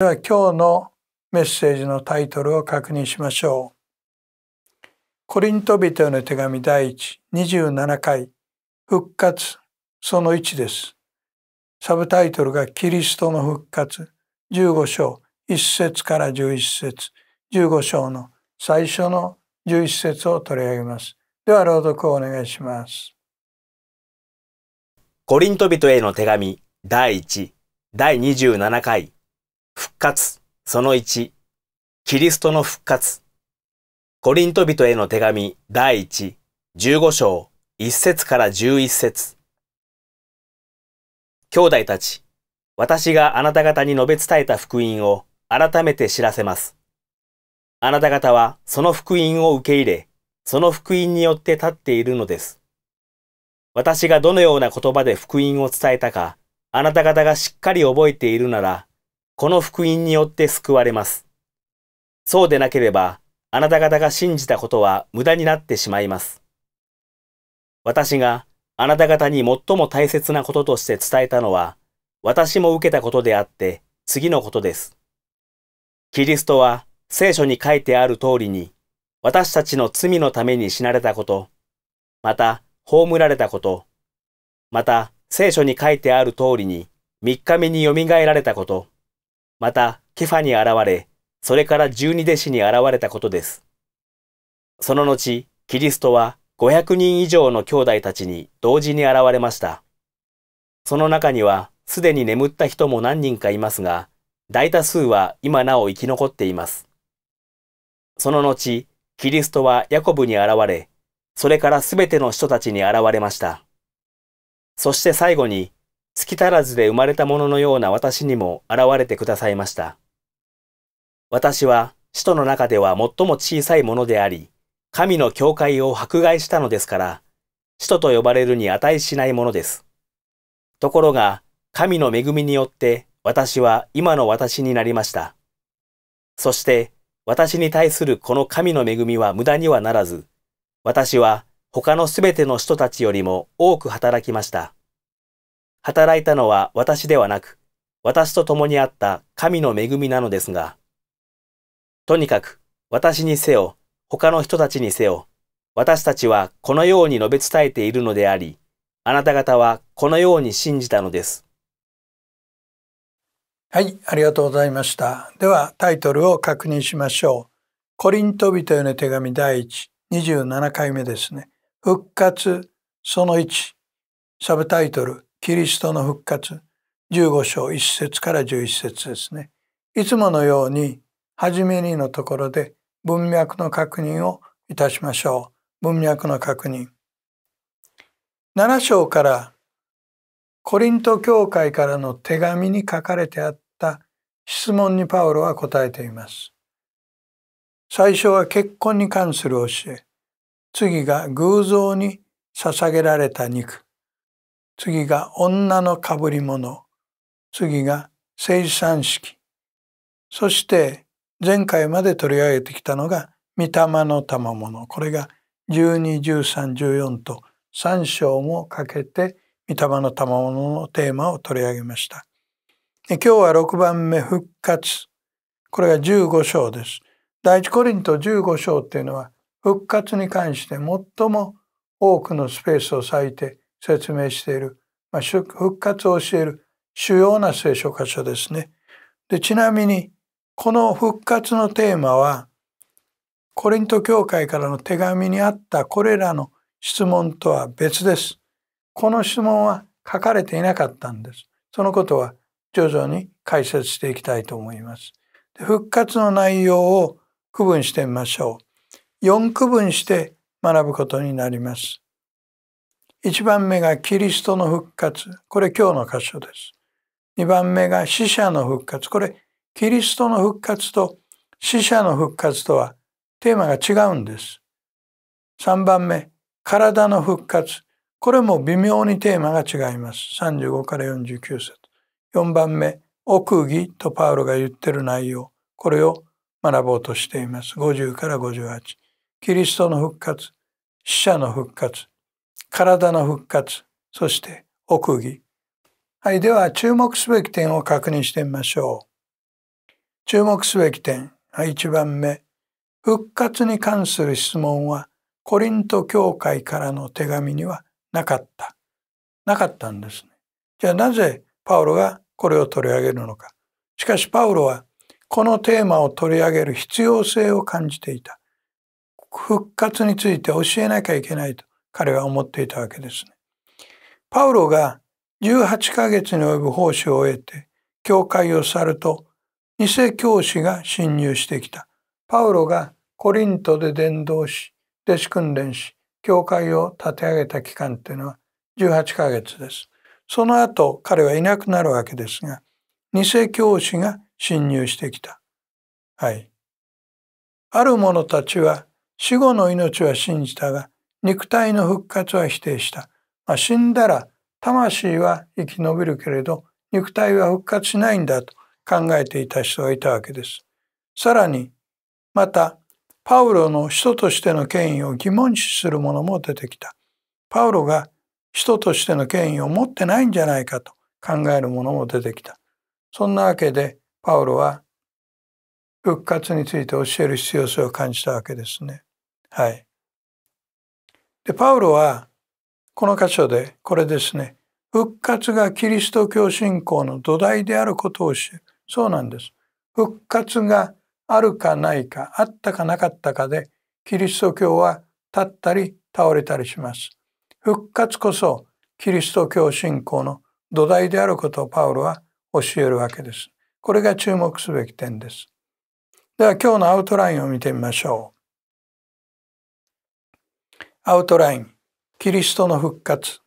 では今日のメッセージのタイトルを確認しましょう。コリント人への手紙第127回復活その1です。サブタイトルがキリストの復活15章1節から11節15章の最初の11節を取り上げます。では朗読をお願いします。コリント人への手紙第1第27回復活その1キリストの復活コリント人への手紙第115章1節から11節兄弟たち私があなた方に述べ伝えた福音を改めて知らせます。あなた方はその福音を受け入れ、その福音によって立っているのです。私がどのような言葉で福音を伝えたか、あなた方がしっかり覚えているなら、この福音によって救われます。そうでなければ、あなた方が信じたことは無駄になってしまいます。私があなた方に最も大切なこととして伝えたのは、私も受けたことであって、次のことです。キリストは聖書に書いてある通りに、私たちの罪のために死なれたこと、また、葬られたこと、また、聖書に書いてある通りに、三日目によみがえられたこと、また、ケファに現れ、それから十二弟子に現れたことです。その後、キリストは500人以上の兄弟たちに同時に現れました。その中には、すでに眠った人も何人かいますが、大多数は今なお生き残っています。その後、キリストはヤコブに現れ、それからすべての人たちに現れました。そして最後に月足らずで生まれたもののような私にも現れてくださいました。私は使徒の中では最も小さいものであり、神の教会を迫害したのですから、使徒と呼ばれるに値しないものです。ところが、神の恵みによって私は今の私になりました。そして、私に対するこの神の恵みは無駄にはならず、私は他のすべての人たちよりも多く働きました。働いたのは私ではなく、私と共にあった神の恵みなのですが、とにかく私にせよ、他の人たちにせよ、私たちはこのように述べ伝えているのであり、あなた方はこのように信じたのです。はい、ありがとうございました。ではタイトルを確認しましょう。コリント人への手紙第1、27回目ですね。復活その1、サブタイトル、キリストの復活15章1節から11節ですね。いつものように、はじめにのところで文脈の確認をいたしましょう。文脈の確認。7章からコリント教会からの手紙に書かれてあった質問にパウロは答えています。最初は結婚に関する教え。次が偶像に捧げられた肉。次が女のかぶり物次が生産式そして前回まで取り上げてきたのが御霊の賜物これが121314と3章もかけて御霊の賜物のテーマを取り上げました。今日は6番目復活これが15章です。第一コリント15章っていうのは復活に関して最も多くのスペースを割いて説明している、まあ、復活を教える主要な聖書箇所ですね。でちなみにこの復活のテーマはコリント教会からの手紙にあったこれらの質問とは別です。この質問は書かれていなかったんです。そのことは徐々に解説していきたいと思います。で復活の内容を区分してみましょう。4区分して学ぶことになります。一番目がキリストの復活。これ今日の箇所です。二番目が死者の復活。これキリストの復活と死者の復活とはテーマが違うんです。三番目、体の復活。これも微妙にテーマが違います。35から49節。四番目、奥義とパウロが言ってる内容。これを学ぼうとしています。50から58。キリストの復活、死者の復活、体の復活、そして奥義。はい、では注目すべき点を確認してみましょう。注目すべき点、は1番目。復活に関する質問は、コリント教会からの手紙にはなかった。なかったんですね。じゃあなぜパウロがこれを取り上げるのか。しかしパウロはこのテーマを取り上げる必要性を感じていた。復活について教えなきゃいけないと。彼は思っていたわけですね。パウロが18ヶ月に及ぶ奉仕を終えて教会を去ると偽教師が侵入してきた。パウロがコリントで伝道し弟子訓練し教会を立て上げた期間というのは18ヶ月です。その後彼はいなくなるわけですが偽教師が侵入してきた。はい。ある者たちは死後の命は信じたが肉体の復活は否定した。まあ、死んだら魂は生き延びるけれど肉体は復活しないんだと考えていた人がいたわけです。さらにまたパウロの使徒としての権威を疑問視する者も出てきた。パウロが使徒としての権威を持ってないんじゃないかと考える者も出てきた。そんなわけでパウロは復活について教える必要性を感じたわけですね。はい。で、パウロは、この箇所で、これですね、復活がキリスト教信仰の土台であることを知る。そうなんです。復活があるかないか、あったかなかったかで、キリスト教は立ったり倒れたりします。復活こそキリスト教信仰の土台であることをパウロは教えるわけです。これが注目すべき点です。では今日のアウトラインを見てみましょう。アウトラインキリストの復活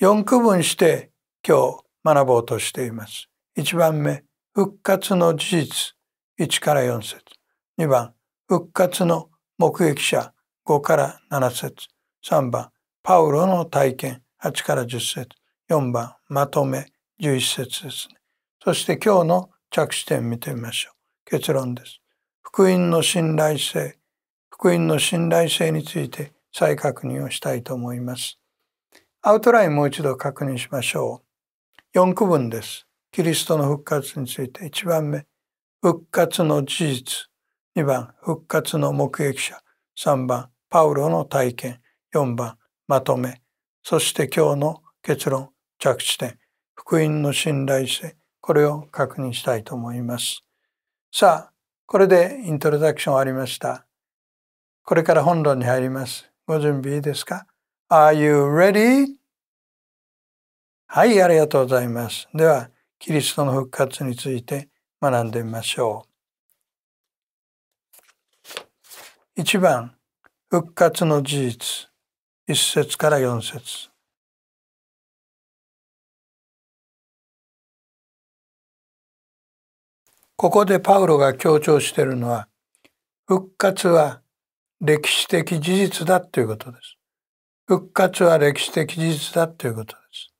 4区分して今日学ぼうとしています。1番目復活の事実1から4節2番復活の目撃者5から7節3番パウロの体験8から10節4番まとめ11節ですね。そして今日の着地点見てみましょう。結論です。福音の信頼性福音の信頼性について再確認をしたいと思います。アウトラインもう一度確認しましょう。4区分です。キリストの復活について1番目、復活の事実。2番、復活の目撃者。3番、パウロの体験。4番、まとめ。そして今日の結論、着地点。福音の信頼性。これを確認したいと思います。さあ、これでイントロダクション終わりました。これから本論に入ります。ご準備いいですか ?Are you ready? はい、ありがとうございます。では、キリストの復活について学んでみましょう。1番、復活の事実。1節から4節ここでパウロが強調しているのは、復活は歴史的事実だということです。復活は歴史的事実だということです。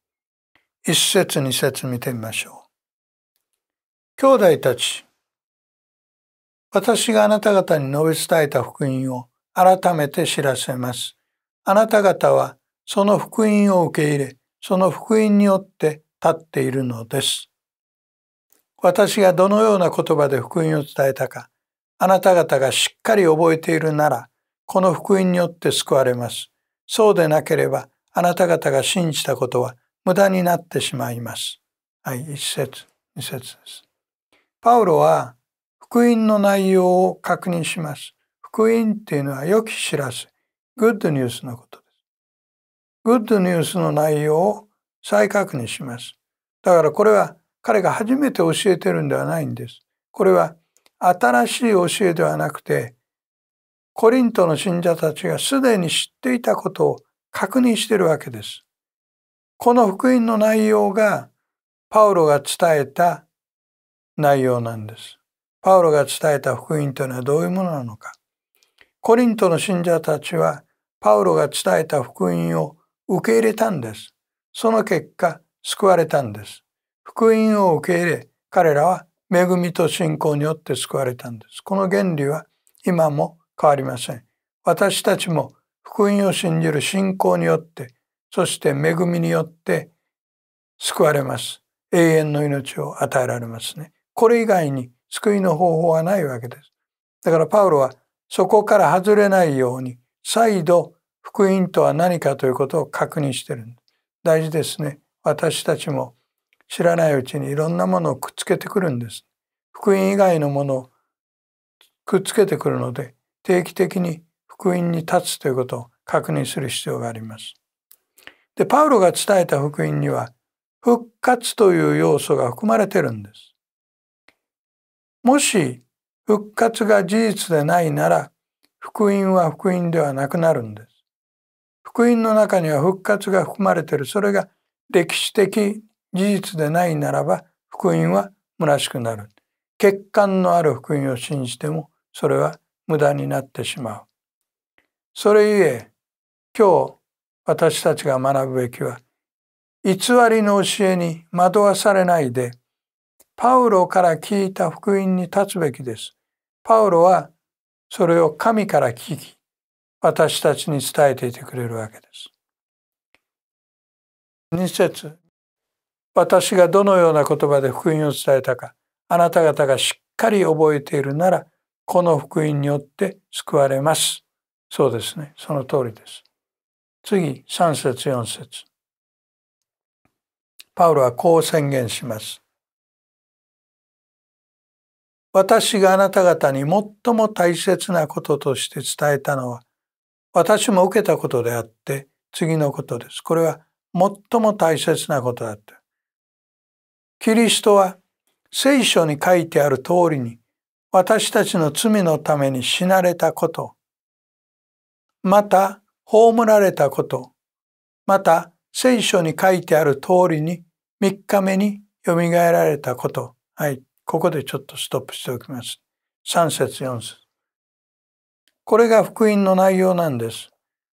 一節二節見てみましょう。兄弟たち、私があなた方に述べ伝えた福音を改めて知らせます。あなた方はその福音を受け入れ、その福音によって立っているのです。私がどのような言葉で福音を伝えたか、あなた方がしっかり覚えているなら、この福音によって救われます。そうでなければ、あなた方が信じたことは無駄になってしまいます。はい、1節、2節です。パウロは、福音の内容を確認します。福音っていうのは良き知らせ、グッドニュースのことです。グッドニュースの内容を再確認します。だからこれは彼が初めて教えてるんではないんです。これは新しい教えではなくて、コリントの信者たちがすでに知っていたことを確認しているわけです。この福音の内容がパウロが伝えた内容なんです。パウロが伝えた福音というのはどういうものなのか。コリントの信者たちはパウロが伝えた福音を受け入れたんです。その結果、救われたんです。福音を受け入れ、彼らは恵みと信仰によって救われたんです。この原理は今も変わりません。私たちも福音を信じる信仰によって、そして恵みによって救われます。永遠の命を与えられますね。これ以外に救いの方法はないわけです。だからパウロはそこから外れないように再度福音とは何かということを確認してるんです。大事ですね。私たちも知らないうちにいろんなものをくっつけてくるんです。福音以外のものをくっつけてくるので定期的に福音に立つということを確認する必要があります。で、パウロが伝えた福音には復活という要素が含まれてるんです。もし復活が事実でないなら福音は福音ではなくなるんです。福音の中には復活が含まれているそれが歴史的事実でないならば福音は虚しくなる欠陥のある福音を信じてもそれは無駄になってしまう。それゆえ今日私たちが学ぶべきは偽りの教えに惑わされないでパウロから聞いた福音に立つべきです。パウロはそれを神から聞き私たちに伝えていてくれるわけです。2節私がどのような言葉で福音を伝えたかあなた方がしっかり覚えているならこの福音によって救われます。そうですね。その通りです。次、3節4節パウロはこう宣言します。私があなた方に最も大切なこととして伝えたのは、私も受けたことであって、次のことです。これは最も大切なことだった。キリストは聖書に書いてある通りに私たちの罪のために死なれたこと、また葬られたこと、また聖書に書いてある通りに3日目によみがえられたこと。はい。ここでちょっとストップしておきます。3節4節これが福音の内容なんです。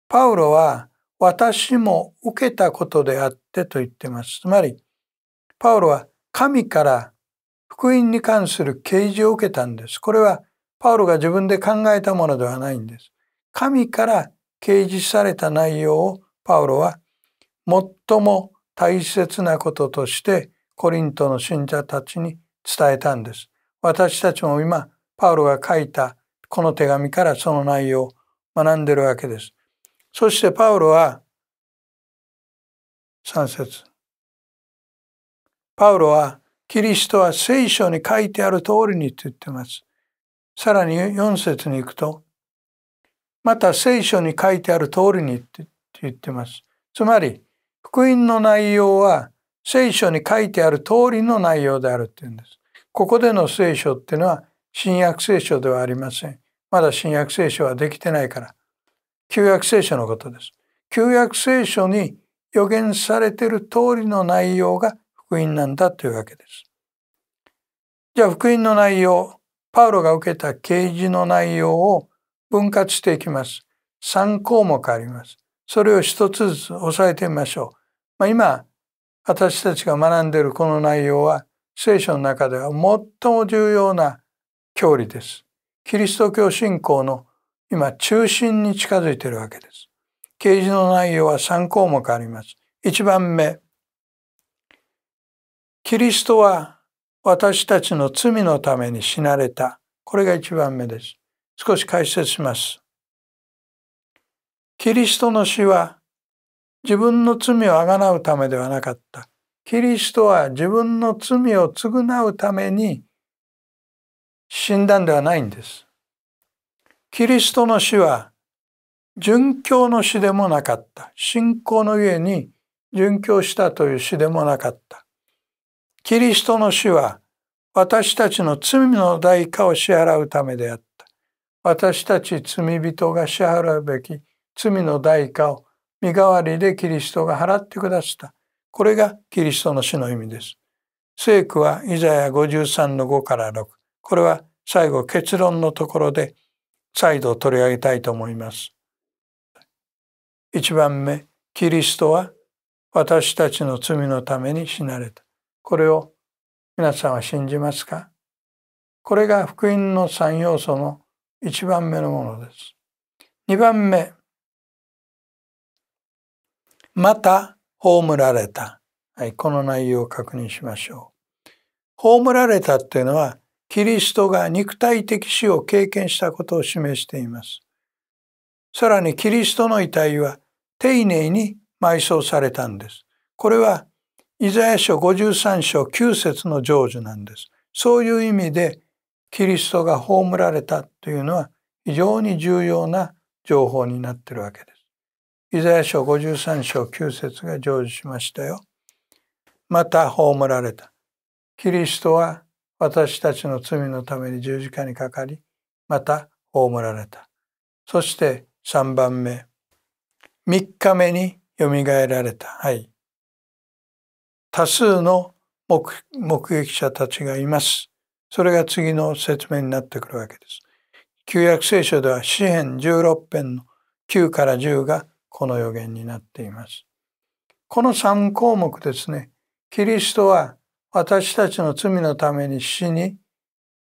パウロは私も受けたことであってと言ってます。つまり、パウロは神から福音に関する啓示を受けたんです。これはパウロが自分で考えたものではないんです。神から掲示された内容をパウロは最も大切なこととしてコリントの信者たちに伝えたんです。私たちも今パウロが書いたこの手紙からその内容を学んでるわけです。そしてパウロは3節パウロはキリストは聖書に書いてある通りにと言ってます。さらに4節に行くと、また聖書に書いてある通りにって言ってます。つまり、福音の内容は聖書に書いてある通りの内容であるって言うんです。ここでの聖書っていうのは新約聖書ではありません。まだ新約聖書はできてないから。旧約聖書のことです。旧約聖書に予言されている通りの内容が福音なんだというわけです。じゃあ福音の内容、パウロが受けた啓示の内容を分割していきます。3項目あります。それを一つずつ押さえてみましょう。まあ、今、私たちが学んでいるこの内容は、聖書の中では最も重要な教理です。キリスト教信仰の今中心に近づいているわけです。啓示の内容は3項目あります。1番目、キリストは私たちの罪のために死なれた。これが一番目です。少し解説します。キリストの死は自分の罪をあがなうためではなかった。キリストは自分の罪を償うために死んだんではないんです。キリストの死は殉教の死でもなかった。信仰のゆえに殉教したという死でもなかった。キリストの死は私たちの罪の代価を支払うためであった。私たち罪人が支払うべき罪の代価を身代わりでキリストが払ってくださった。これがキリストの死の意味です。聖句はイザヤ53の5から6。これは最後結論のところで再度取り上げたいと思います。一番目、キリストは私たちの罪のために死なれた。これを皆さんは信じますかこれが福音の3要素の1番目のものです。2番目、また葬られた。はい、この内容を確認しましょう。葬られたっていうのは、キリストが肉体的死を経験したことを示しています。さらにキリストの遺体は丁寧に埋葬されたんです。これはイザヤ書53章9節の成就なんです。そういう意味でキリストが葬られたというのは非常に重要な情報になってるわけです。イザヤ書53章9節が成就しましたよ。また葬られた。キリストは私たちの罪のために十字架にかかり、また葬られた。そして3番目。3日目によみがえられた。はい。多数の目撃者たちがいます。それが次の説明になってくるわけです。旧約聖書では詩編16編の9から10がこの予言になっています。この3項目ですね。キリストは私たちの罪のために死に、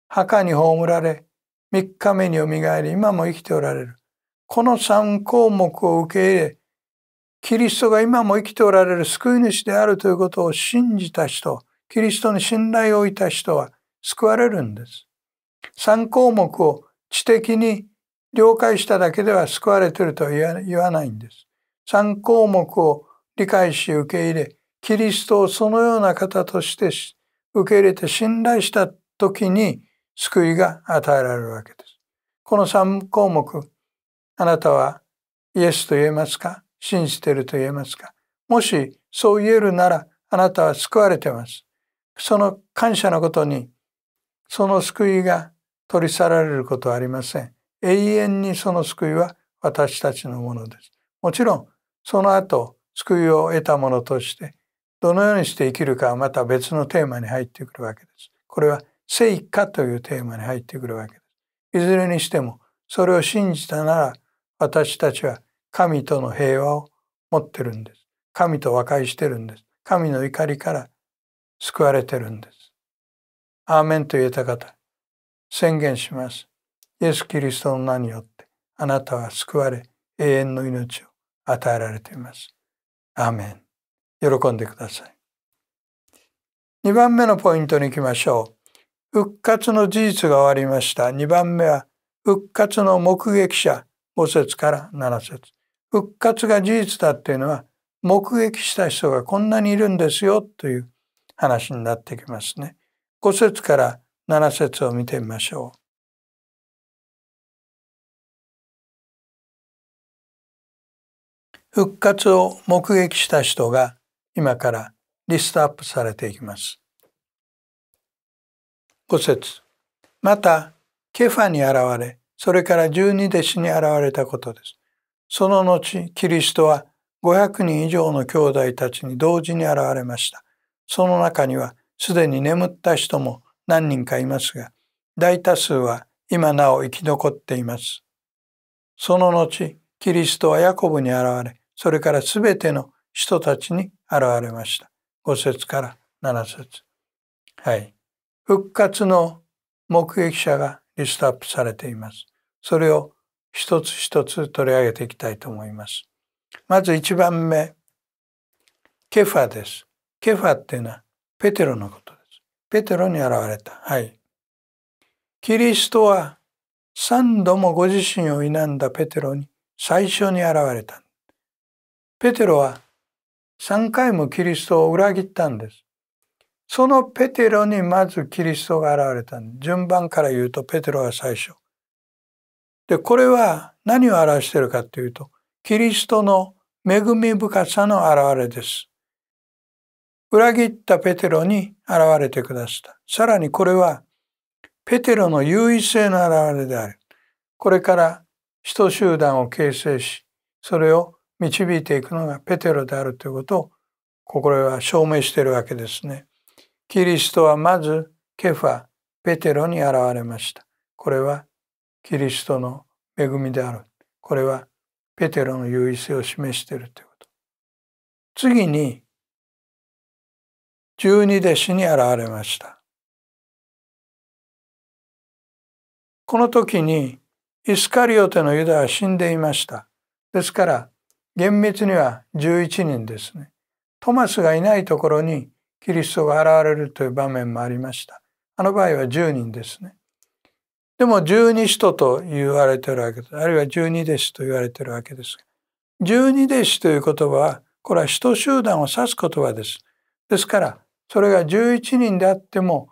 墓に葬られ、3日目によみがえり、今も生きておられる。この3項目を受け入れ、キリストが今も生きておられる救い主であるということを信じた人、キリストに信頼を置いた人は救われるんです。三項目を知的に了解しただけでは救われているとは言わないんです。三項目を理解し受け入れ、キリストをそのような方として受け入れて信頼した時に救いが与えられるわけです。この三項目、あなたはイエスと言えますか信じていると言えますかもしそう言えるならあなたは救われてます。その感謝のことにその救いが取り去られることはありません。永遠にその救いは私たちのものです。もちろんその後救いを得たものとしてどのようにして生きるかはまた別のテーマに入ってくるわけです。これは聖火というテーマに入ってくるわけです。いずれにしてもそれを信じたなら私たちは神との平和を持ってるんです。神と和解してるんです。神の怒りから救われてるんです。アーメンと言えた方、宣言します。イエス・キリストの名によって、あなたは救われ、永遠の命を与えられています。アーメン。喜んでください。2番目のポイントに行きましょう。復活の事実が終わりました。2番目は、復活の目撃者、5節から7節復活が事実だっていうのは目撃した人がこんなにいるんですよという話になってきますね。5節から7節を見てみましょう。復活を目撃した人が今からリストアップされていきます。5節またケファに現れそれから十二弟子に現れたことです。その後、キリストは500人以上の兄弟たちに同時に現れました。その中にはすでに眠った人も何人かいますが、大多数は今なお生き残っています。その後、キリストはヤコブに現れ、それからすべての人たちに現れました。5節から7節はい。復活の目撃者がリストアップされています。それを一つ一つ取り上げていきたいと思います。まず一番目、ケファです。ケファっていうのはペテロのことです。ペテロに現れた。はい。キリストは三度もご自身を否んだペテロに最初に現れた。ペテロは三回もキリストを裏切ったんです。そのペテロにまずキリストが現れた順番から言うとペテロは最初。でこれは何を表しているかというとキリストの恵み深さの表れです。裏切ったペテロに現れてくださった。さらにこれはペテロの優位性の表れである。これから人集団を形成しそれを導いていくのがペテロであるということをここは証明しているわけですね。キリストはまずケファペテロに現れました。これはキリストの恵みである。これはペテロの優位性を示しているということ。次に、十二弟子に現れました。この時にイスカリオテのユダは死んでいました。ですから厳密には11人ですね。トマスがいないところにキリストが現れるという場面もありました。あの場合は10人ですね。でも十二使徒と言われてるわけです。あるいは十二弟子と言われてるわけです。十二弟子という言葉は、これは使徒集団を指す言葉です。ですから、それが十一人であっても、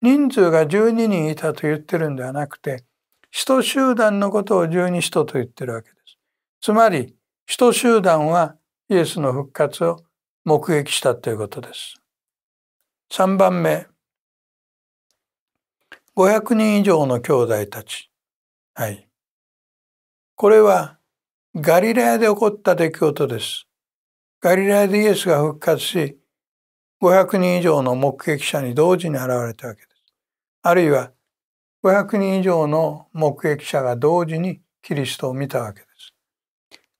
人数が十二人いたと言ってるんではなくて、使徒集団のことを十二使徒と言ってるわけです。つまり、使徒集団はイエスの復活を目撃したということです。三番目、500人以上の兄弟たち。はい。これはガリラヤで起こった出来事です。ガリラヤでイエスが復活し、500人以上の目撃者に同時に現れたわけです。あるいは500人以上の目撃者が同時にキリストを見たわけです。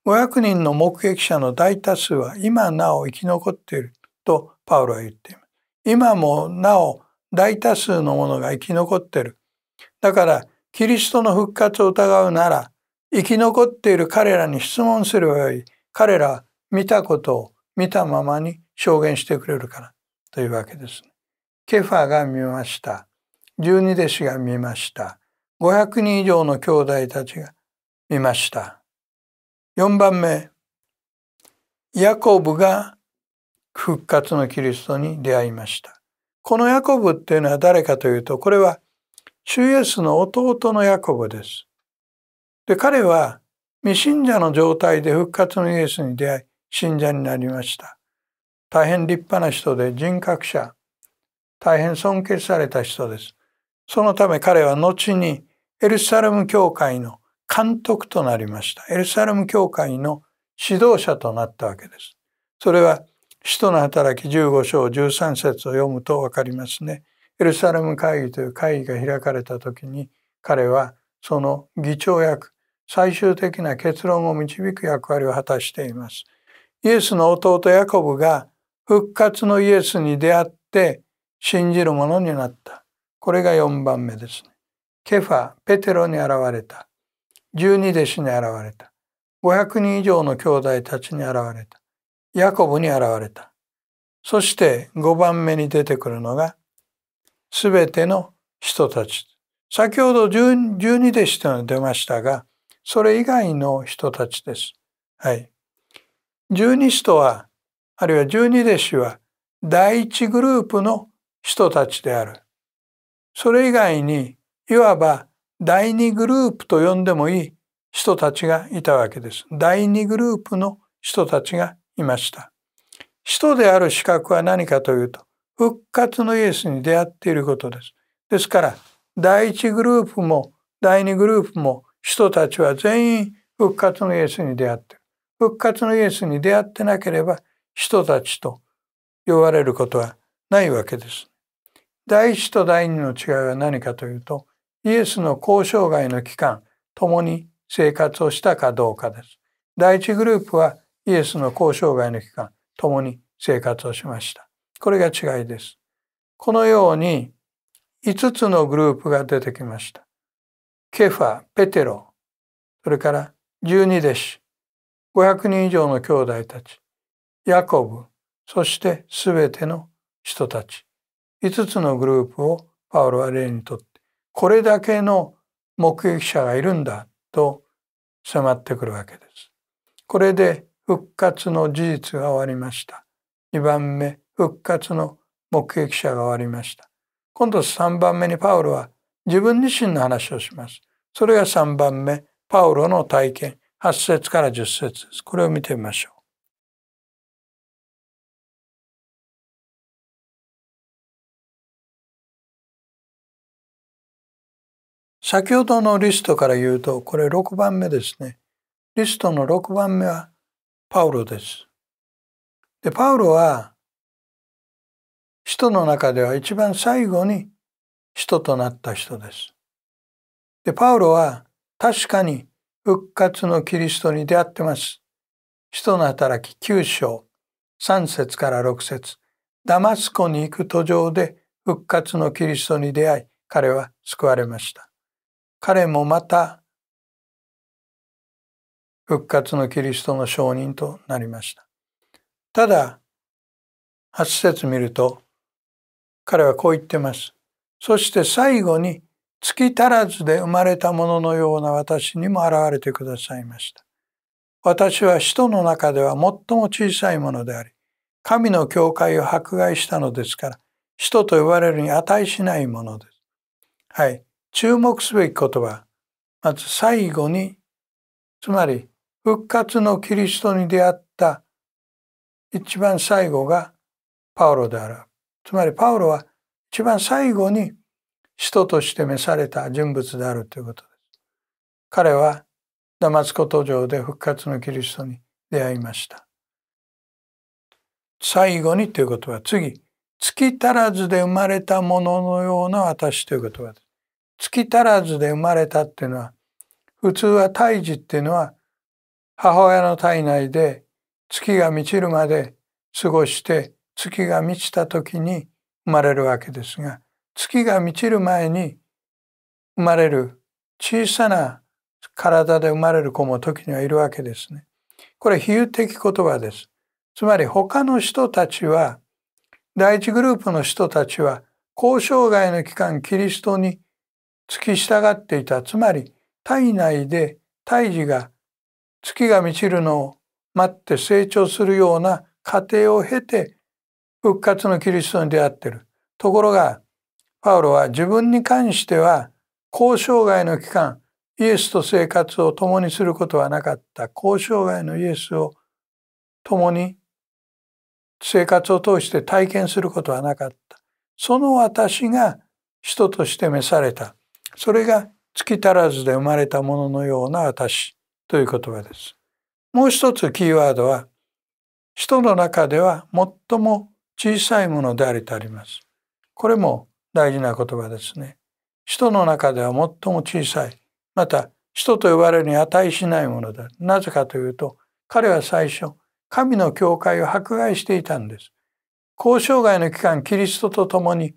500人の目撃者の大多数は今なお生き残っているとパウロは言っています。今もなお大多数のものが生き残ってる。だから、キリストの復活を疑うなら、生き残っている彼らに質問すればよい。彼らは見たことを見たままに証言してくれるから。というわけです、ケファが見ました。十二弟子が見ました。五百人以上の兄弟たちが見ました。四番目、ヤコブが復活のキリストに出会いました。このヤコブっていうのは誰かというと、これは主イエスの弟のヤコブです。で、彼は未信者の状態で復活のイエスに出会い、信者になりました。大変立派な人で人格者、大変尊敬された人です。そのため彼は後にエルサレム教会の監督となりました。エルサレム教会の指導者となったわけです。それは使徒の働き15章13節を読むと分かりますね。エルサレム会議という会議が開かれた時に彼はその議長役最終的な結論を導く役割を果たしています。イエスの弟ヤコブが復活のイエスに出会って信じるものになった。これが4番目ですね。ケファ、ペテロに現れた。十二弟子に現れた。500人以上の兄弟たちに現れた。ヤコブに現れた。そして5番目に出てくるのが、すべての人たち。先ほど12弟子というのが出ましたが、それ以外の人たちです。はい。十二使徒は、あるいは十二弟子は、第一グループの人たちである。それ以外に、いわば第二グループと呼んでもいい人たちがいたわけです。第二グループの人たちがいました。使徒である資格は何かというと、復活のイエスに出会っていることです。ですから、第一グループも第二グループも使徒たちは全員復活のイエスに出会っている。復活のイエスに出会ってなければ、使徒たちと呼ばれることはないわけです。第一と第二の違いは何かというと、イエスの交渉外の期間、共に生活をしたかどうかです。第一グループはイエスの交渉外の期間、共に生活をしました。これが違いです。このように5つのグループが出てきました。ケファ、ペテロ、それから十二弟子、500人以上の兄弟たち、ヤコブ、そしてすべての人たち、5つのグループをパウロは例にとって、これだけの目撃者がいるんだと迫ってくるわけです。これで復活の事実が終わりました。2番目、復活の目撃者が終わりました。今度3番目にパウロは自分自身の話をします。それが3番目、パウロの体験、8節から10節です。これを見てみましょう。先ほどのリストから言うと、これ6番目ですね。リストの6番目はパウロです。でパウロは人の中では一番最後に人となった人です。でパウロは確かに復活のキリストに出会ってます。人の働き9章3節から6節ダマスコに行く途上で復活のキリストに出会い彼は救われました。彼もまた復活のキリストの証人となりました。ただ、八節見ると、彼はこう言ってます。そして最後に、月足らずで生まれたもののような私にも現れてくださいました。私は使徒の中では最も小さいものであり、神の教会を迫害したのですから、使徒と呼ばれるに値しないものです。はい。注目すべきことは、まず最後に、つまり復活のキリストに出会った一番最後がパウロである。つまりパウロは一番最後に使徒として召された人物であるということです。彼はダマツコ途上で復活のキリストに出会いました。最後にということは次、月足らずで生まれたもののような私ということです。月足らずで生まれたっていうのは、普通は胎児っていうのは母親の体内で月が満ちるまで過ごして月が満ちた時に生まれるわけですが月が満ちる前に生まれる小さな体で生まれる子も時にはいるわけですね。これ比喩的言葉です。つまり他の人たちは第一グループの人たちは交渉外の期間キリストに付き従っていたつまり体内で胎児が月が満ちるのを待って成長するような過程を経て復活のキリストに出会ってる。ところがパウロは自分に関しては交渉外の期間イエスと生活を共にすることはなかった交渉外のイエスを共に生活を通して体験することはなかったその私が人として召されたそれが月足らずで生まれたもののような私という言葉です。もう一つキーワードは、人の中では最も小さいものであるとあります。これも大事な言葉ですね。人の中では最も小さい。また、人と呼ばれるに値しないものだ。なぜかというと、彼は最初、神の教会を迫害していたんです。交渉外の期間、キリストと共に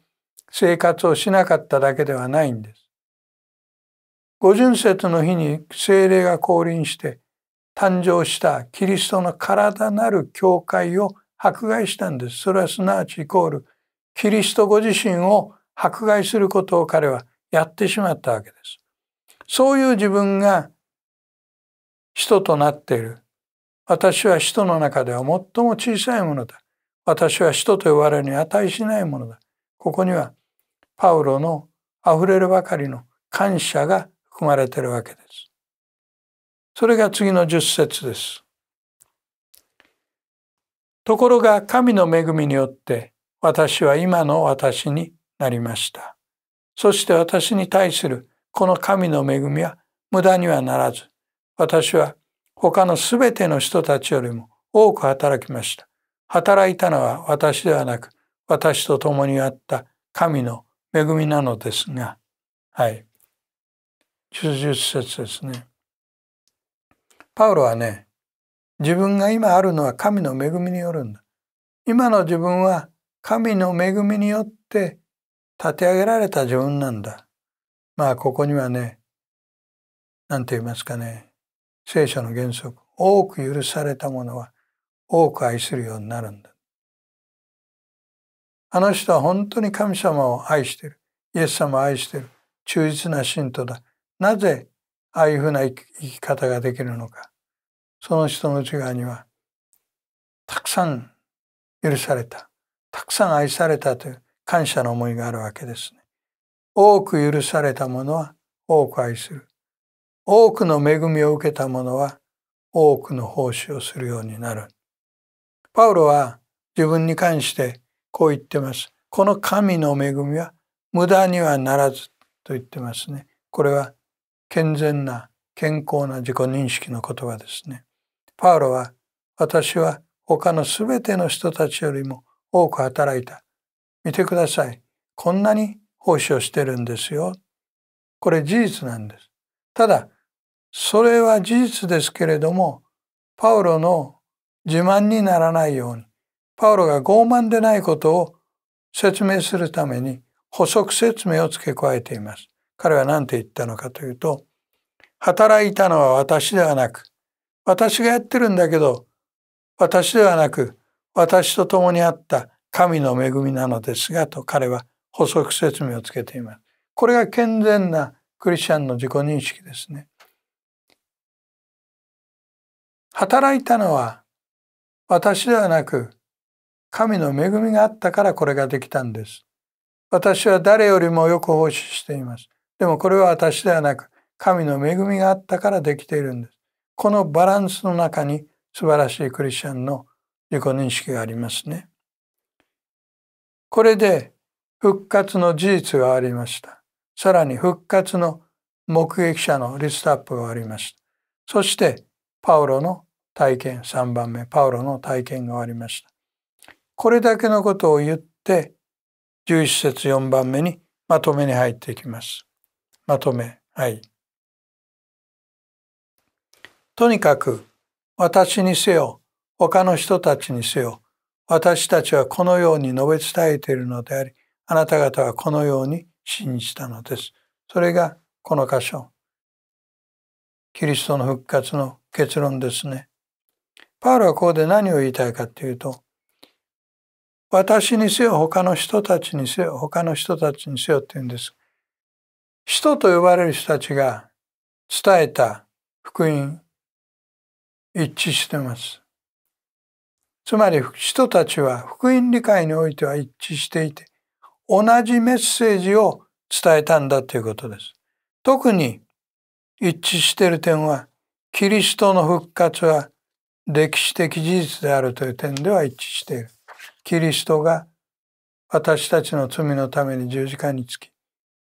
生活をしなかっただけではないんです。五巡節の日に精霊が降臨して誕生したキリストの体なる教会を迫害したんです。それはすなわちイコールキリストご自身を迫害することを彼はやってしまったわけです。そういう自分が人となっている。私は人の中では最も小さいものだ。私は人と呼ばれるに値しないものだ。ここにはパウロのあふれるばかりの感謝が含まれてるわけです。それが次の十節です。ところが神の恵みによって私は今の私になりました。そして私に対するこの神の恵みは無駄にはならず、私は他のすべての人たちよりも多く働きました。働いたのは私ではなく、私と共にあった神の恵みなのですが、はい。90節ですね。パウロはね自分が今あるのは神の恵みによるんだ。今の自分は神の恵みによって立て上げられた自分なんだ。まあここにはね何て言いますかね聖書の原則多く許されたものは多く愛するようになるんだ。あの人は本当に神様を愛してる。イエス様を愛してる。忠実な信徒だ。なぜああいうふうな生き方ができるのかその人の内側にはたくさん許されたたくさん愛されたという感謝の思いがあるわけですね。多く許された者は多く愛する。多くの恵みを受けた者は多くの奉仕をするようになる。パウロは自分に関してこう言ってます。この神の恵みは無駄にはならずと言ってますね。これは健全な健康な自己認識の言葉ですねパウロは私は他の全ての人たちよりも多く働いた見てくださいこんなに奉仕をしてるんですよこれ事実なんですただそれは事実ですけれどもパウロの自慢にならないようにパウロが傲慢でないことを説明するために補足説明を付け加えています。彼は何て言ったのかというと、働いたのは私ではなく、私がやってるんだけど、私ではなく、私と共にあった神の恵みなのですが、と彼は補足説明をつけています。これが健全なクリスチャンの自己認識ですね。働いたのは私ではなく神の恵みがあったからこれができたんです。私は誰よりもよく奉仕しています。でもこれは私ではなく、神の恵みがあったからできているんです。このバランスの中に素晴らしいクリスチャンの自己認識がありますね。これで復活の事実がありました。さらに復活の目撃者のリストアップがありました。そしてパウロの体験、3番目、パウロの体験がありました。これだけのことを言って、11節4番目にまとめに入っていきます。まとめい。とにかく私にせよ他の人たちにせよ私たちはこのように述べ伝えているのでありあなた方はこのように信じたのです。それがこの箇所キリストの復活の結論ですね。パウロはここで何を言いたいかというと私にせよ他の人たちにせよ他の人たちにせよって言うんです。使徒と呼ばれる人たちが伝えた福音一致してます。つまり使徒たちは福音理解においては一致していて同じメッセージを伝えたんだということです。特に一致している点はキリストの復活は歴史的事実であるという点では一致している。キリストが私たちの罪のために十字架につき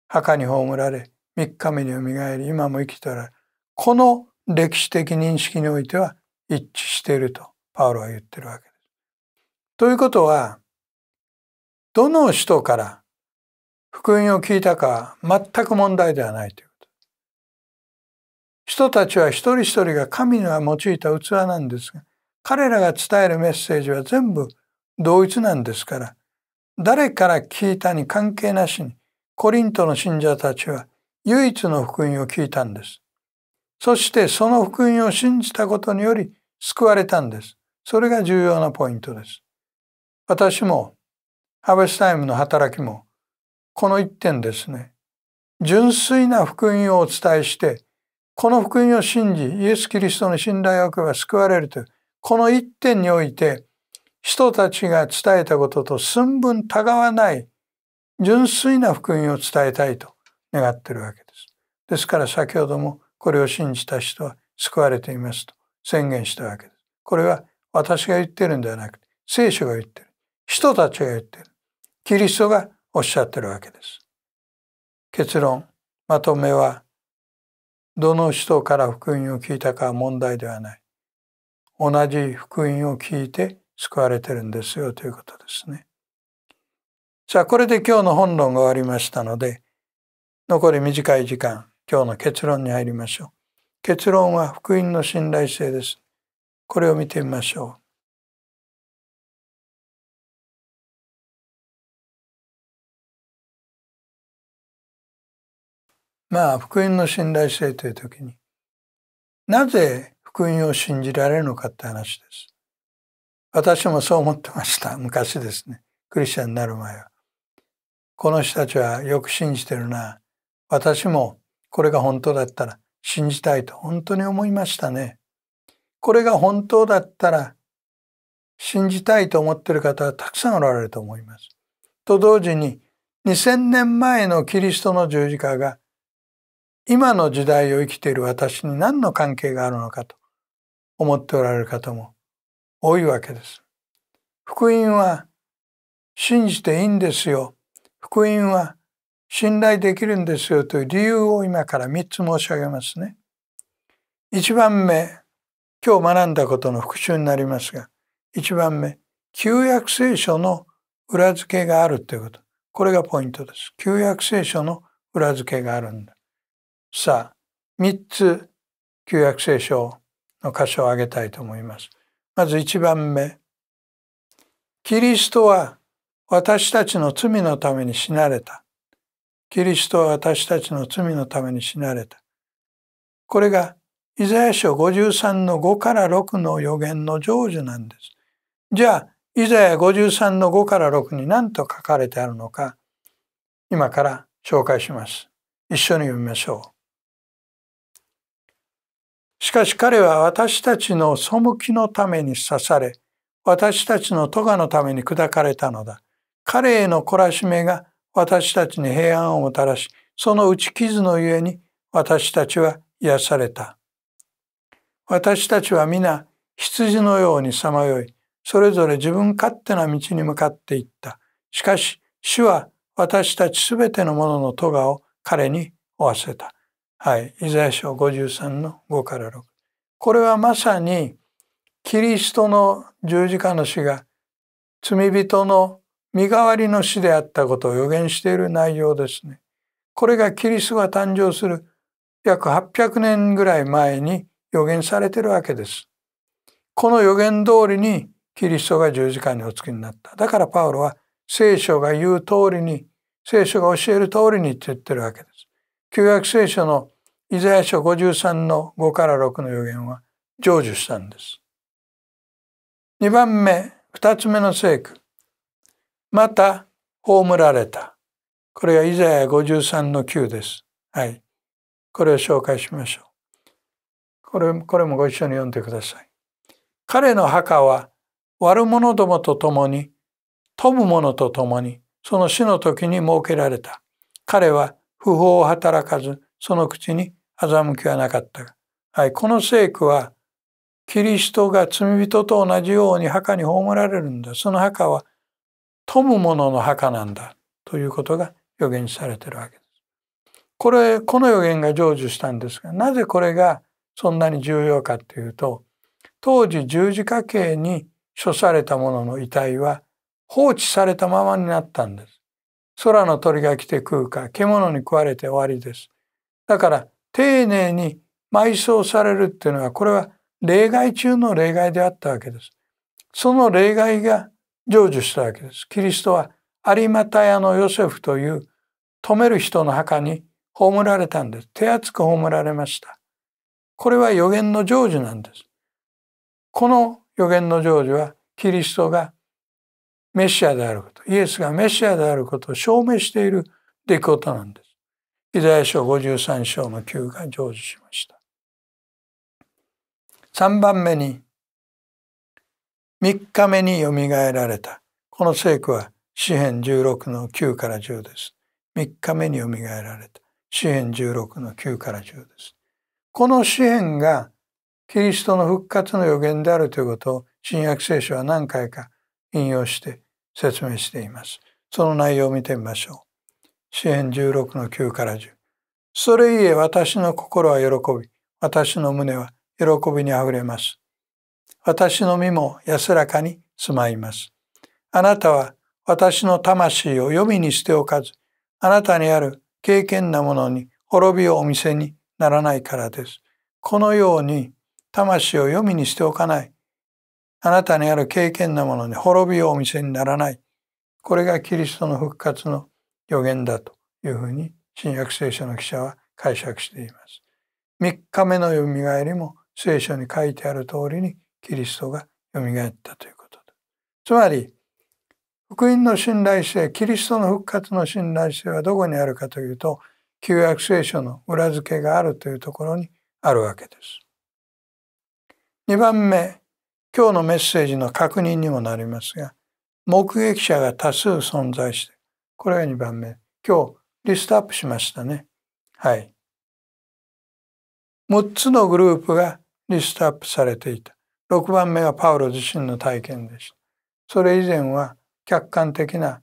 墓に葬られ3日目によみがえり今も生きておられるこの歴史的認識においては一致しているとパウロは言ってるわけです。ということはどの人から福音を聞いたか全く問題ではないということ。人たちは一人一人が神が用いた器なんですが彼らが伝えるメッセージは全部同一なんですから誰から聞いたに関係なしにコリントの信者たちは唯一の福音を聞いたんです。そしてその福音を信じたことにより救われたんです。それが重要なポイントです。私もハーベスタイムの働きもこの一点ですね。純粋な福音をお伝えしてこの福音を信じイエス・キリストの信頼を置けば救われるというこの一点において人たちが伝えたことと寸分たがわない純粋な福音を伝えたいと願っているわけです。ですから先ほどもこれを信じた人は救われていますと宣言したわけです。これは私が言ってるんではなくて聖書が言ってる。人たちが言ってる。キリストがおっしゃってるわけです。結論、まとめは、どの人から福音を聞いたかは問題ではない。同じ福音を聞いて救われてるんですよということですね。さあこれで今日の本論が終わりましたので残り短い時間今日の結論に入りましょう。結論は福音の信頼性です。これを見てみましょう。まあ福音の信頼性という時になぜ福音を信じられるのかって話です。私もそう思ってました昔ですねクリスチャンになる前は。この人たちはよく信じてるな。私もこれが本当だったら信じたいと本当に思いましたね。これが本当だったら信じたいと思ってる方はたくさんおられると思います。と同時に2000年前のキリストの十字架が今の時代を生きている私に何の関係があるのかと思っておられる方も多いわけです。福音は信じていいんですよ。福音は信頼できるんですよという理由を今から3つ申し上げますね。1番目今日学んだことの復習になりますが1番目旧約聖書の裏付けがあるということこれがポイントです。旧約聖書の裏付けがあるんだ。さあ3つ旧約聖書の箇所を挙げたいと思います。まず1番目キリストは私たちの罪のために死なれた。キリストは私たちの罪のために死なれた。これがイザヤ書53の5から6の予言の成就なんです。じゃあ、イザヤ53の5から6に何と書かれてあるのか、今から紹介します。一緒に読みましょう。しかし彼は私たちの背きのために刺され、私たちの咎のために砕かれたのだ。彼への懲らしめが私たちに平安をもたらし、その打ち傷のゆえに私たちは癒された。私たちは皆羊のようにさまよい、それぞれ自分勝手な道に向かっていった。しかし、主は私たちすべてのものの咎を彼に負わせた。はい。イザヤ書53の5から6。これはまさに、キリストの十字架の死が、罪人の身代わりの死であったことを予言している内容ですね。これがキリストが誕生する約800年ぐらい前に予言されてるわけです。この予言通りにキリストが十字架におつきになった。だからパウロは聖書が言う通りに、聖書が教える通りにって言ってるわけです。旧約聖書のイザヤ書53の5から6の予言は成就したんです。2番目、2つ目の聖句。また葬られた。これがイザヤ53の9です。はい。これを紹介しましょう。これこれもご一緒に読んでください。彼の墓は悪者どもと共に、富む者と共に、その死の時に設けられた。彼は不法を働かず、その口に欺きはなかった。はい、この聖句は、キリストが罪人と同じように墓に葬られるんだ。その墓は富む者の墓なんだということが予言されているわけです。これこの予言が成就したんですがなぜこれがそんなに重要かというと当時十字架刑に処された者の遺体は放置されたままになったんです。空の鳥が来て食うか獣に食われて終わりです。だから丁寧に埋葬されるっていうのはこれは例外中の例外であったわけです。その例外が成就したわけです。キリストはアリマタヤのヨセフという止める人の墓に葬られたんです。手厚く葬られました。これは予言の成就なんです。この予言の成就はキリストがメシアであること、イエスがメシアであることを証明している出来事なんです。イザヤ書53章の9が成就しました。3番目に3日目によみがえられた。この聖句は詩編16の9から10です。3日目によみがえられた。詩編16の9から10です。この詩編がキリストの復活の予言であるということを新約聖書は何回か引用して説明しています。その内容を見てみましょう。詩編16の9から10。それいえ私の心は喜び、私の胸は喜びにあふれます。私の身も安らかに住まいます。あなたは私の魂を読みにしておかず、あなたにある経験なものに滅びをお見せにならないからです。このように魂を読みにしておかない。あなたにある経験なものに滅びをお見せにならない。これがキリストの復活の予言だというふうに新約聖書の記者は解釈しています。3日目のよみがえりも聖書に書いてある通りにキリストがよみがえったということつまり福音の信頼性キリストの復活の信頼性はどこにあるかというと旧約聖書の裏付けがあるというところにあるわけです。2番目今日のメッセージの確認にもなりますが目撃者が多数存在してこれが2番目今日リストアップしましたねはい6つのグループがリストアップされていた6番目がパウロ自身の体験でしたそれ以前は客観的な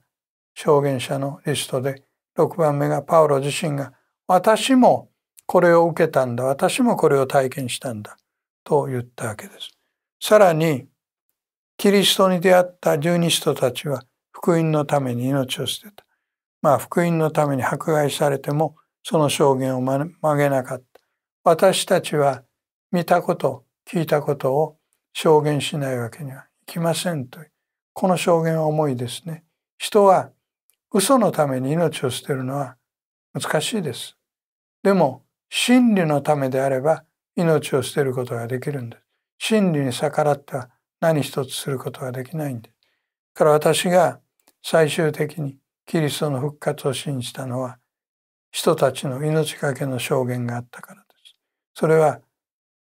証言者のリストで6番目がパウロ自身が私もこれを受けたんだ私もこれを体験したんだと言ったわけですさらにキリストに出会った十二使徒たちは福音のために命を捨てたまあ福音のために迫害されてもその証言を曲げなかった私たちは見たこと聞いたことを証言しないわけにはいきませんとこの証言は重いですね人は嘘のために命を捨てるのは難しいですでも真理のためであれば命を捨てることができるんです真理に逆らっては何一つすることができないんです。だから私が最終的にキリストの復活を信じたのは人たちの命がけの証言があったからです。それは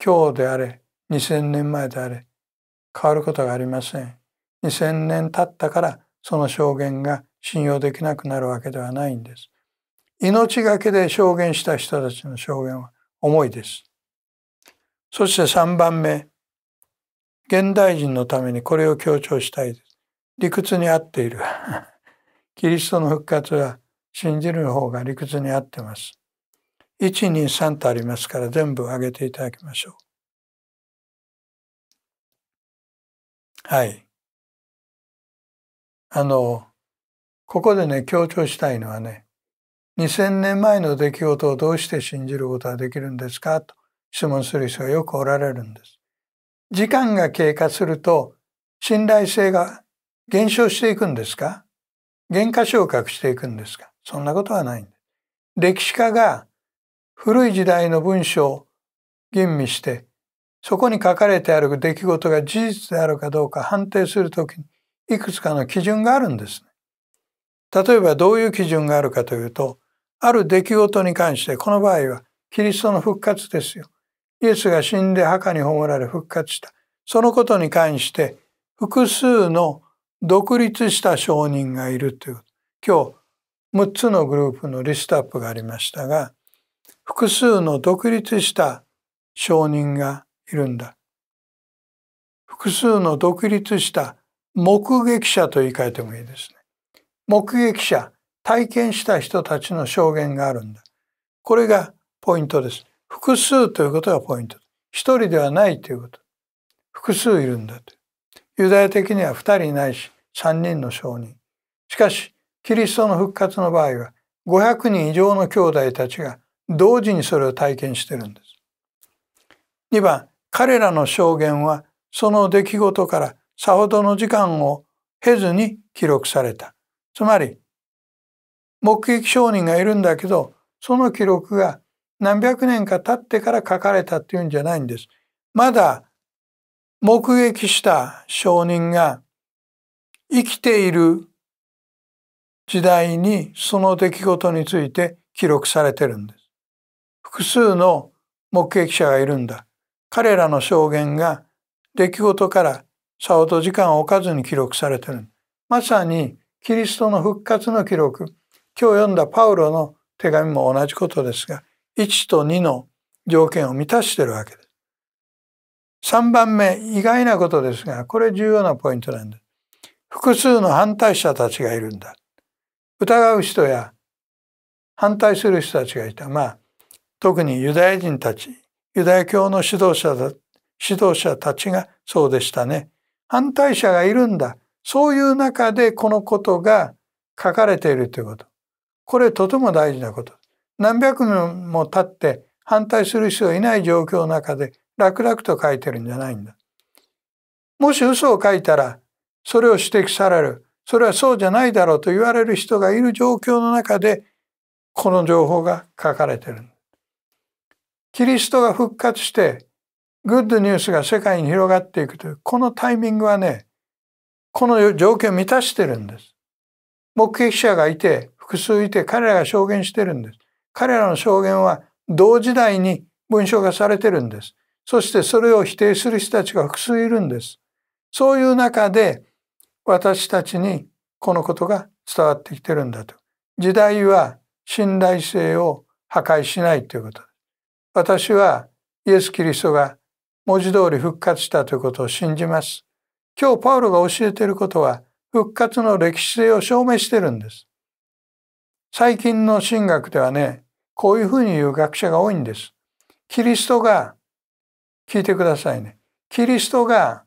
今日であれ2000年前であれ変わることがありません2000年経ったからその証言が信用できなくなるわけではないんです命がけで証言した人たちの証言は重いですそして3番目現代人のためにこれを強調したいです理屈に合っている キリストの復活は信じる方が理屈に合ってます123とありますから全部挙げていただきましょうはい。あの、ここでね、強調したいのはね、2000年前の出来事をどうして信じることができるんですかと質問する人がよくおられるんです。時間が経過すると信頼性が減少していくんですか減価償却していくんですかそんなことはないんです。歴史家が古い時代の文章を吟味してそこに書かれてある出来事が事実であるかどうか判定するときにいくつかの基準があるんです、ね。例えばどういう基準があるかというとある出来事に関してこの場合はキリストの復活ですよ。イエスが死んで墓に葬られ復活した。そのことに関して複数の独立した証人がいるという。今日6つのグループのリストアップがありましたが、複数の独立した証人がいるんだ。複数の独立した目撃者と言い換えてもいいですね。目撃者、体験した人たちの証言があるんだ。これがポイントです。複数ということがポイント。一人ではないということ。複数いるんだと。ユダヤ的には二人いないし、三人の証人。しかし、キリストの復活の場合は、500人以上の兄弟たちが同時にそれを体験してるんです。2番、彼らの証言はその出来事からさほどの時間を経ずに記録された。つまり、目撃証人がいるんだけど、その記録が何百年か経ってから書かれたっていうんじゃないんです。まだ目撃した証人が生きている時代にその出来事について記録されてるんです。複数の目撃者がいるんだ。彼らの証言が出来事からをと時間を置かずに記録されている。まさにキリストの復活の記録。今日読んだパウロの手紙も同じことですが、1と2の条件を満たしているわけです。3番目、意外なことですが、これ重要なポイントなんです。複数の反対者たちがいるんだ。疑う人や反対する人たちがいた。まあ、特にユダヤ人たちユダヤ教の指導者だ、指導者たちがそうでしたね。反対者がいるんだ。そういう中でこのことが書かれているということ。これとても大事なこと。何百年も経って反対する人がいない状況の中で楽々と書いてるんじゃないんだ。もし嘘を書いたらそれを指摘される。それはそうじゃないだろうと言われる人がいる状況の中でこの情報が書かれてる。キリストが復活してグッドニュースが世界に広がっていくというこのタイミングはねこの状況を満たしてるんです。目撃者がいて複数いて彼らが証言してるんです。彼らの証言は同時代に文章化されてるんです。そしてそれを否定する人たちが複数いるんです。そういう中で私たちにこのことが伝わってきてるんだと。時代は信頼性を破壊しないということ。私はイエス・キリストが文字通り復活したということを信じます。今日パウロが教えていることは復活の歴史性を証明してるんです。最近の神学ではね、こういうふうに言う学者が多いんです。キリストが、聞いてくださいね。キリストが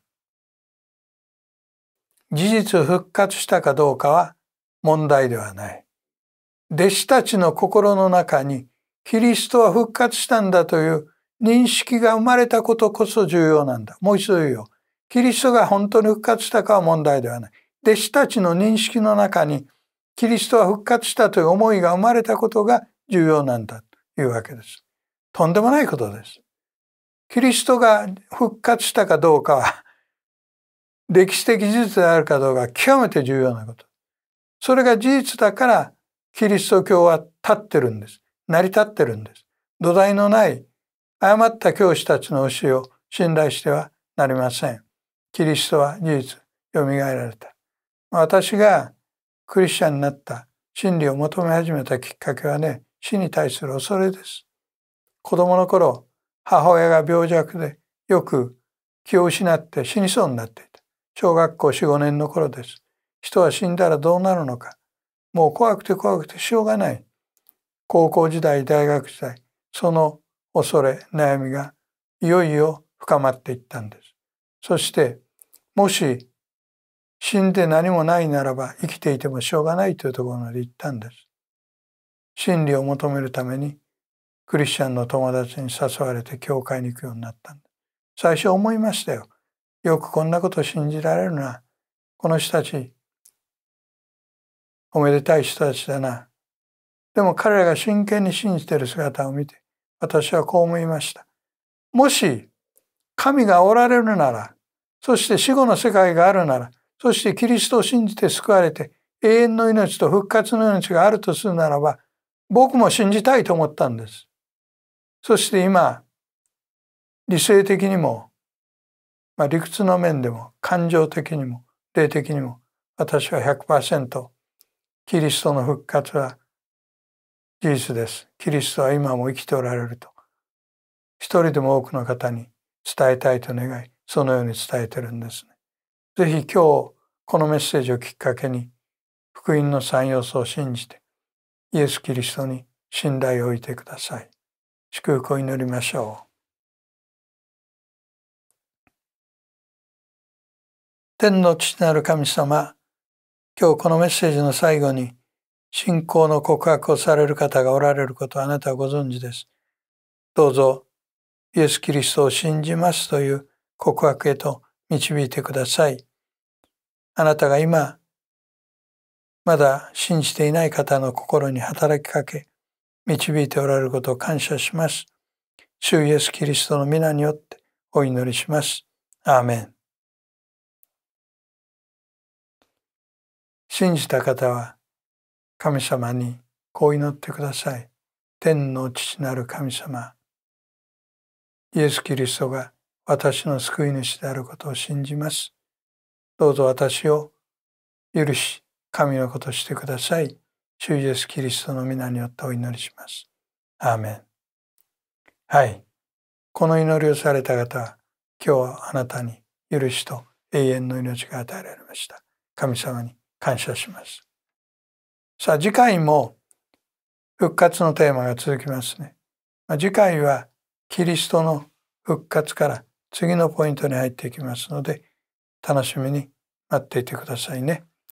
事実復活したかどうかは問題ではない。弟子たちの心の中にキリストは復活したんだという認識が生まれたことこそ重要なんだ。もう一度言うよ。キリストが本当に復活したかは問題ではない。弟子たちの認識の中にキリストは復活したという思いが生まれたことが重要なんだというわけです。とんでもないことです。キリストが復活したかどうかは歴史的事実であるかどうか極めて重要なこと。それが事実だからキリスト教は立ってるんです。成り立ってるんです。土台のない誤った教師たちの教えを信頼してはなりません。キリストは事実、蘇られた。私がクリスチャンになった真理を求め始めたきっかけはね、死に対する恐れです。子供の頃、母親が病弱でよく気を失って死にそうになっていた。小学校4、5年の頃です。人は死んだらどうなるのか。もう怖くて怖くてしょうがない。高校時代大学時代その恐れ悩みがいよいよ深まっていったんです。そしてもし死んで何もないならば生きていてもしょうがないというところまで行ったんです。真理を求めるためにクリスチャンの友達に誘われて教会に行くようになったんです。最初思いましたよ。よくこんなこと信じられるな。この人たち、おめでたい人たちだな。でも彼らが真剣に信じている姿を見て、私はこう思いました。もし、神がおられるなら、そして死後の世界があるなら、そしてキリストを信じて救われて、永遠の命と復活の命があるとするならば、僕も信じたいと思ったんです。そして今、理性的にも、まあ、理屈の面でも、感情的にも、霊的にも、私は100%、キリストの復活は事実です。キリストは今も生きておられると。一人でも多くの方に伝えたいと願い、そのように伝えてるんですね。ぜひ今日、このメッセージをきっかけに、福音の三要素を信じて、イエス・キリストに信頼を置いてください。祝福を祈りましょう。天の父なる神様、今日このメッセージの最後に、信仰の告白をされる方がおられることはあなたはご存知です。どうぞ、イエス・キリストを信じますという告白へと導いてください。あなたが今、まだ信じていない方の心に働きかけ、導いておられることを感謝します。主イエス・キリストの皆によってお祈りします。アーメン。信じた方は、神様にこう祈ってください。天の父なる神様。イエス・キリストが私の救い主であることを信じます。どうぞ私を許し、神のことしてください。主イエス・キリストの皆によってお祈りします。アーメン。はい。この祈りをされた方は、今日はあなたに許しと永遠の命が与えられました。神様に感謝します。さあ次回も復活のテーマが続きますね。まあ、次回はキリストの復活から次のポイントに入っていきますので楽しみに待っていてくださいね。